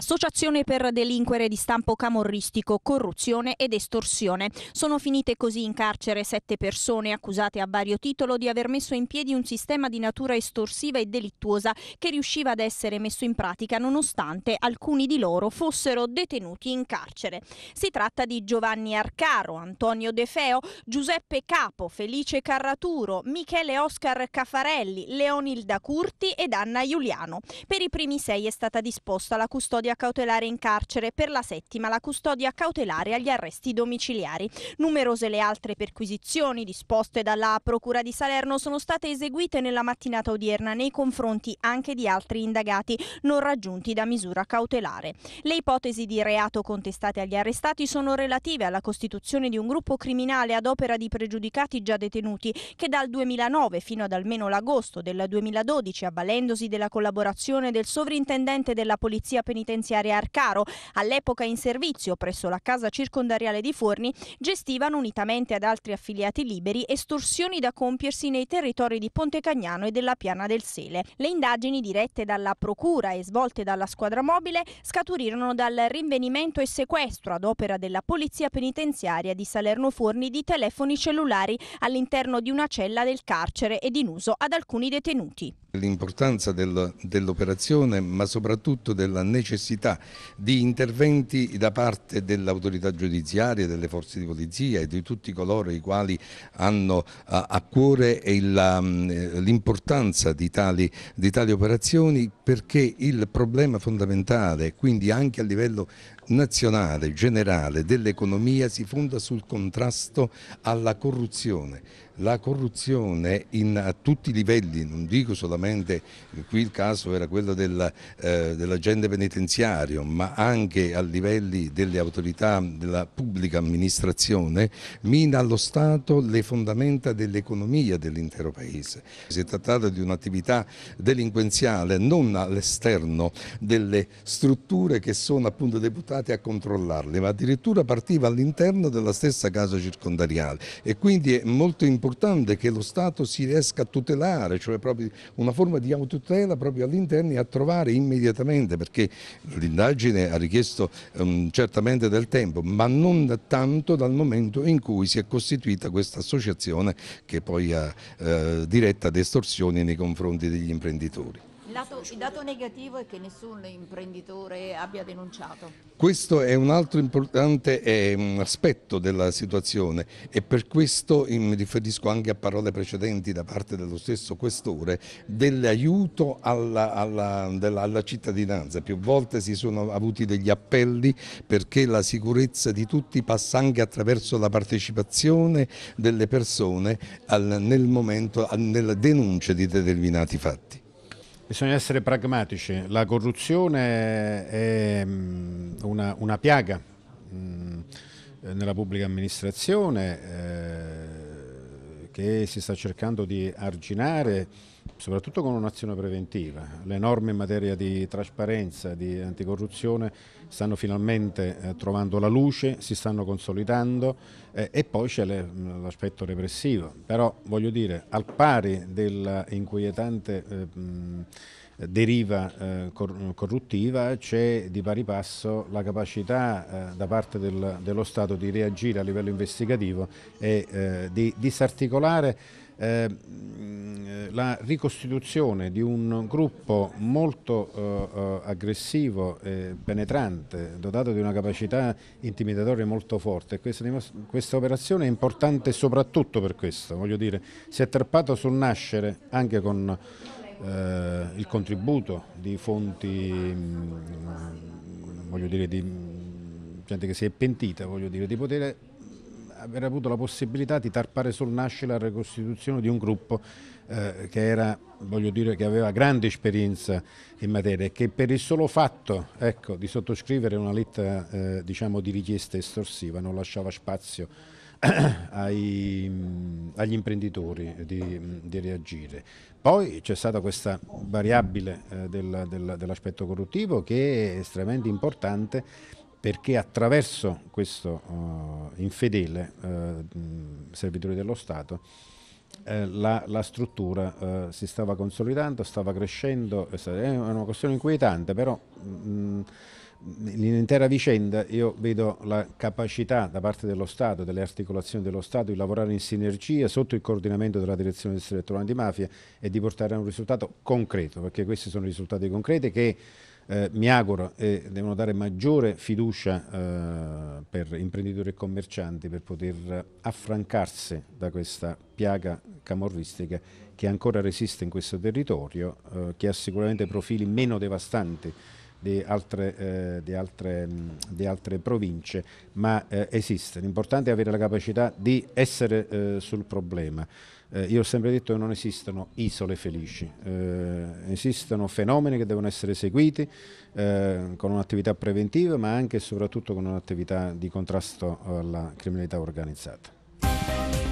associazione per delinquere di stampo camorristico, corruzione ed estorsione. Sono finite così in carcere sette persone accusate a vario titolo di aver messo in piedi un sistema di natura estorsiva e delittuosa che riusciva ad essere messo in pratica nonostante alcuni di loro fossero detenuti in carcere. Si tratta di Giovanni Arcaro, Antonio De Feo, Giuseppe Capo, Felice Carraturo, Michele Oscar Cafarelli, Leonilda Curti ed Anna Giuliano. Per i primi sei è stata disposta la custodia custodia cautelare in carcere, per la settima la custodia cautelare agli arresti domiciliari. Numerose le altre perquisizioni disposte dalla Procura di Salerno sono state eseguite nella mattinata odierna nei confronti anche di altri indagati non raggiunti da misura cautelare. Le ipotesi di reato contestate agli arrestati sono relative alla costituzione di un gruppo criminale ad opera di pregiudicati già detenuti che dal 2009 fino ad almeno l'agosto del 2012, avvalendosi della collaborazione del sovrintendente della Polizia Penitenziaria, penitenziaria Arcaro, all'epoca in servizio presso la casa circondariale di Forni, gestivano unitamente ad altri affiliati liberi estorsioni da compiersi nei territori di Ponte Cagnano e della Piana del Sele. Le indagini dirette dalla Procura e svolte dalla squadra mobile scaturirono dal rinvenimento e sequestro ad opera della Polizia Penitenziaria di Salerno Forni di telefoni cellulari all'interno di una cella del carcere ed in uso ad alcuni detenuti. L'importanza dell'operazione ma soprattutto della necessità necessità di interventi da parte dell'autorità giudiziaria, delle forze di polizia e di tutti coloro i quali hanno eh, a cuore mm, eh, l'importanza di, di tali operazioni perché il problema fondamentale, quindi anche a livello nazionale, generale, dell'economia si fonda sul contrasto alla corruzione. La corruzione in, a tutti i livelli, non dico solamente, qui il caso era quello della, eh, dell penitenziario, giudiziario ma anche a livelli delle autorità della pubblica amministrazione mina allo Stato le fondamenta dell'economia dell'intero Paese. Si è trattato di un'attività delinquenziale non all'esterno delle strutture che sono appunto deputate a controllarle ma addirittura partiva all'interno della stessa casa circondariale e quindi è molto importante che lo Stato si riesca a tutelare, cioè proprio una forma di autotutela proprio all'interno e a trovare immediatamente perché L'indagine ha richiesto um, certamente del tempo, ma non tanto dal momento in cui si è costituita questa associazione che poi ha eh, diretta ad estorsioni nei confronti degli imprenditori. Lato, il dato negativo è che nessun imprenditore abbia denunciato. Questo è un altro importante eh, aspetto della situazione e per questo ehm, mi riferisco anche a parole precedenti da parte dello stesso questore dell'aiuto alla, alla, alla, cittadinanza. Più volte si sono avuti degli appelli perché la sicurezza di tutti passa anche attraverso la partecipazione delle persone al, nel momento, nella denuncia di determinati fatti. Bisogna essere pragmatici, la corruzione è mm, una, una piaga mh, mm, nella pubblica amministrazione, eh, che si sta cercando di arginare soprattutto con un'azione preventiva. Le norme in materia di trasparenza, di anticorruzione stanno finalmente eh, trovando la luce, si stanno consolidando eh, e poi c'è l'aspetto repressivo. Però voglio dire, al pari dell'inquietante... Eh, deriva eh, corruttiva c'è di pari passo la capacità eh, da parte del, dello Stato di reagire a livello investigativo e eh, di disarticolare la ricostituzione di un gruppo molto eh, aggressivo, eh, penetrante, dotato di una capacità intimidatoria molto forte. Questa, questa, operazione è importante soprattutto per questo, voglio dire, si è trappato sul nascere anche con eh, il contributo di fonti, mh, mm, voglio dire, di gente che si è pentita, voglio dire, di poter aver avuto la possibilità di tarpare sul nascere la ricostituzione di un gruppo eh, che, era, dire, che, aveva grande esperienza in materia e che per il solo fatto ecco, di sottoscrivere una lettera eh, diciamo, di richiesta estorsiva non lasciava spazio ai, agli imprenditori di, di reagire. Poi c'è stata questa variabile eh, del, del, dell'aspetto corruttivo che è estremamente importante perché attraverso questo uh, infedele uh, servitore dello Stato eh, la, la, struttura eh, si stava consolidando, stava crescendo, è una questione inquietante, però mh, Nell'intera vicenda io vedo la capacità da parte dello Stato, delle articolazioni dello Stato di lavorare in sinergia sotto il coordinamento della direzione del selettorale antimafia e di portare a un risultato concreto, perché questi sono risultati concreti che eh, mi auguro eh, devono dare maggiore fiducia eh, per imprenditori e commercianti per poter affrancarsi da questa piaga camorristica che ancora resiste in questo territorio, eh, che ha sicuramente profili meno devastanti di altre, eh, di altre, mm, di altre province, ma eh, esiste. L'importante è avere la capacità di essere eh, sul problema. Eh, io ho sempre detto che non esistono isole felici, eh, esistono fenomeni che devono essere seguiti con un'attività preventiva ma anche e soprattutto con un'attività di contrasto alla criminalità organizzata.